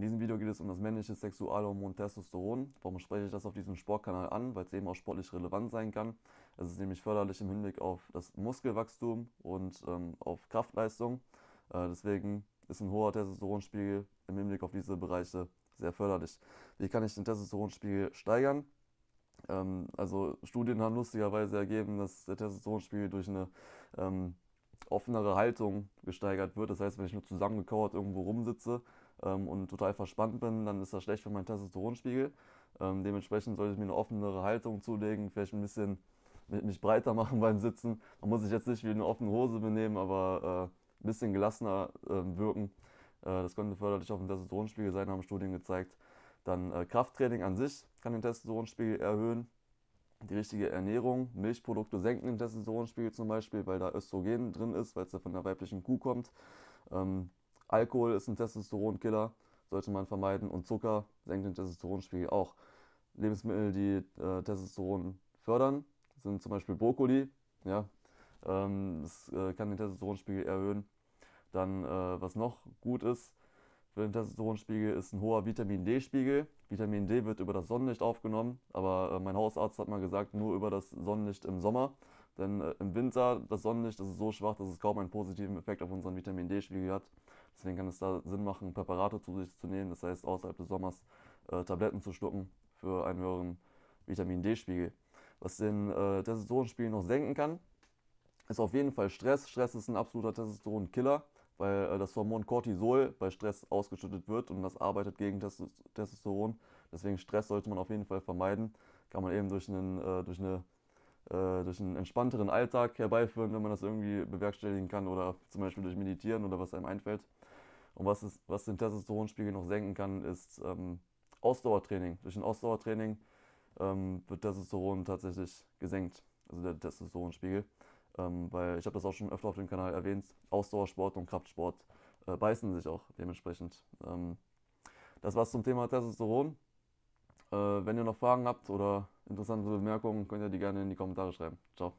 In diesem Video geht es um das männliche Sexualhormon Testosteron. Warum spreche ich das auf diesem Sportkanal an? Weil es eben auch sportlich relevant sein kann. Es ist nämlich förderlich im Hinblick auf das Muskelwachstum und ähm, auf Kraftleistung. Äh, deswegen ist ein hoher Testosteronspiegel im Hinblick auf diese Bereiche sehr förderlich. Wie kann ich den Testosteronspiegel steigern? Ähm, also Studien haben lustigerweise ergeben, dass der Testosteronspiegel durch eine ähm, offenere Haltung gesteigert wird. Das heißt, wenn ich nur zusammengekauert irgendwo rumsitze ähm, und total verspannt bin, dann ist das schlecht für meinen Testosteronspiegel. Ähm, dementsprechend sollte ich mir eine offenere Haltung zulegen, vielleicht ein bisschen mich breiter machen beim Sitzen. Man muss sich jetzt nicht wie eine offene Hose benehmen, aber äh, ein bisschen gelassener äh, wirken. Äh, das könnte förderlich auf den Testosteronspiegel sein, haben Studien gezeigt. Dann äh, Krafttraining an sich kann den Testosteronspiegel erhöhen die richtige Ernährung, Milchprodukte senken den Testosteronspiegel zum Beispiel, weil da Östrogen drin ist, weil es ja von der weiblichen Kuh kommt. Ähm, Alkohol ist ein Testosteronkiller, sollte man vermeiden und Zucker senkt den Testosteronspiegel auch. Lebensmittel, die äh, Testosteron fördern, sind zum Beispiel Brokkoli, ja, ähm, das äh, kann den Testosteronspiegel erhöhen. Dann, äh, was noch gut ist, für den Testosteronspiegel ist ein hoher Vitamin D-Spiegel. Vitamin D wird über das Sonnenlicht aufgenommen, aber äh, mein Hausarzt hat mal gesagt, nur über das Sonnenlicht im Sommer. Denn äh, im Winter, das Sonnenlicht das ist so schwach, dass es kaum einen positiven Effekt auf unseren Vitamin D-Spiegel hat. Deswegen kann es da Sinn machen, Präparate zu sich zu nehmen, das heißt außerhalb des Sommers äh, Tabletten zu schlucken für einen höheren Vitamin D-Spiegel. Was den äh, Testosteronspiegel noch senken kann, ist auf jeden Fall Stress. Stress ist ein absoluter Testosteron-Killer weil äh, das Hormon Cortisol bei Stress ausgeschüttet wird und das arbeitet gegen Testosteron. Deswegen Stress sollte man auf jeden Fall vermeiden. Kann man eben durch einen, äh, durch eine, äh, durch einen entspannteren Alltag herbeiführen, wenn man das irgendwie bewerkstelligen kann oder zum Beispiel durch Meditieren oder was einem einfällt. Und was, ist, was den Testosteronspiegel noch senken kann, ist ähm, Ausdauertraining. Durch ein Ausdauertraining ähm, wird Testosteron tatsächlich gesenkt, also der Testosteronspiegel. Ähm, weil ich habe das auch schon öfter auf dem Kanal erwähnt, Ausdauersport und Kraftsport äh, beißen sich auch dementsprechend. Ähm, das war's zum Thema Testosteron. Äh, wenn ihr noch Fragen habt oder interessante Bemerkungen, könnt ihr die gerne in die Kommentare schreiben. Ciao.